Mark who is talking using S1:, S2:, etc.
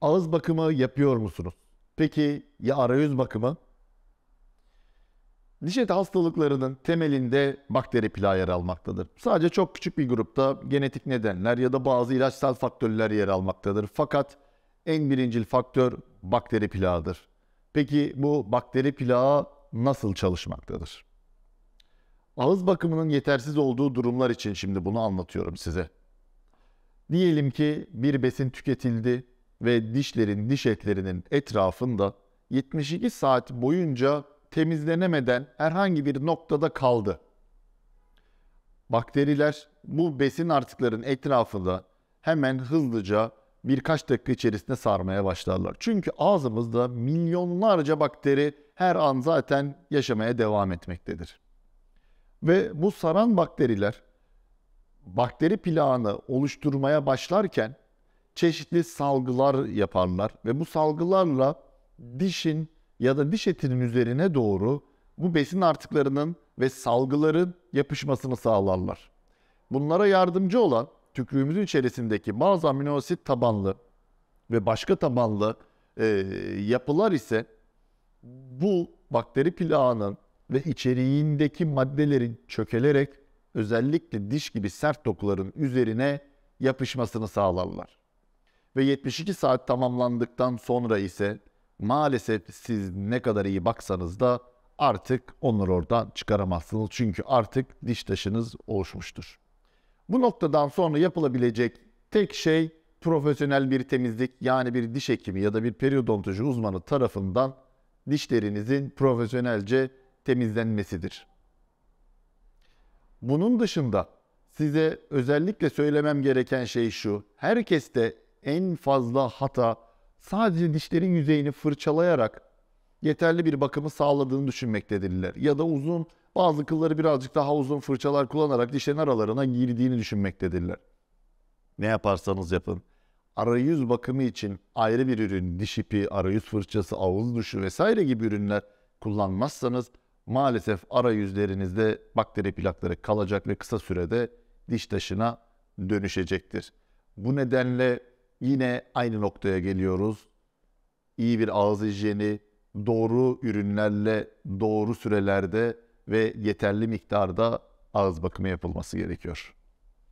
S1: Ağız bakımı yapıyor musunuz? Peki ya arayüz bakımı? Diş eti hastalıklarının temelinde bakteri plağı yer almaktadır. Sadece çok küçük bir grupta genetik nedenler ya da bazı ilaçsal faktörler yer almaktadır. Fakat en birincil faktör bakteri plağıdır. Peki bu bakteri plağı nasıl çalışmaktadır? Ağız bakımının yetersiz olduğu durumlar için şimdi bunu anlatıyorum size. Diyelim ki bir besin tüketildi ve dişlerin, diş etlerinin etrafında 72 saat boyunca temizlenemeden herhangi bir noktada kaldı. Bakteriler bu besin artıkların etrafında hemen hızlıca birkaç dakika içerisinde sarmaya başlarlar. Çünkü ağzımızda milyonlarca bakteri her an zaten yaşamaya devam etmektedir. Ve bu saran bakteriler bakteri plağını oluşturmaya başlarken çeşitli salgılar yaparlar ve bu salgılarla dişin ya da diş etinin üzerine doğru bu besin artıklarının ve salgıların yapışmasını sağlarlar. Bunlara yardımcı olan tükürüğümüzün içerisindeki bazı amino asit tabanlı ve başka tabanlı e, yapılar ise bu bakteri plağının ve içeriğindeki maddelerin çökelerek özellikle diş gibi sert dokuların üzerine yapışmasını sağlarlar. Ve 72 saat tamamlandıktan sonra ise maalesef siz ne kadar iyi baksanız da artık onları oradan çıkaramazsınız. Çünkü artık diş taşınız oluşmuştur. Bu noktadan sonra yapılabilecek tek şey profesyonel bir temizlik yani bir diş hekimi ya da bir periodontoloji uzmanı tarafından dişlerinizin profesyonelce temizlenmesidir. Bunun dışında size özellikle söylemem gereken şey şu. Herkeste en fazla hata sadece dişlerin yüzeyini fırçalayarak yeterli bir bakımı sağladığını düşünmektedirler. Ya da uzun bazı kılları birazcık daha uzun fırçalar kullanarak dişlerin aralarına girdiğini düşünmektedirler. Ne yaparsanız yapın. Arayüz bakımı için ayrı bir ürün, diş ipi, arayüz fırçası, ağız duşu vesaire gibi ürünler kullanmazsanız maalesef arayüzlerinizde bakteri plakları kalacak ve kısa sürede diş taşına dönüşecektir. Bu nedenle yine aynı noktaya geliyoruz. İyi bir ağız hijyeni, doğru ürünlerle, doğru sürelerde ve yeterli miktarda ağız bakımı yapılması gerekiyor.